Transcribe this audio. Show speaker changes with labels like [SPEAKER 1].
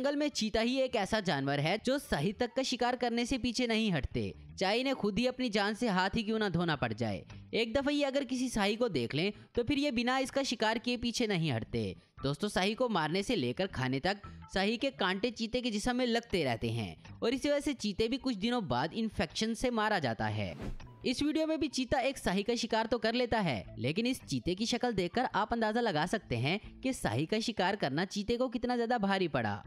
[SPEAKER 1] जंगल में चीता ही एक ऐसा जानवर है जो सही तक का शिकार करने से पीछे नहीं हटते चाहे इन्हें खुद ही अपनी जान से हाथ ही क्यों ना धोना पड़ जाए एक दफा ये अगर किसी शाही को देख लें तो फिर ये बिना इसका शिकार किए पीछे नहीं हटते दोस्तों शाही को मारने से लेकर खाने तक शाही के कांटे चीते के जिसम में लगते रहते हैं और इसी वजह से चीते भी कुछ दिनों बाद इन्फेक्शन से मारा जाता है इस वीडियो में भी चीता एक शाही का शिकार तो कर लेता है लेकिन इस चीते की शक्ल देखकर आप अंदाजा लगा सकते हैं कि शाही का शिकार करना चीते को कितना ज्यादा भारी पड़ा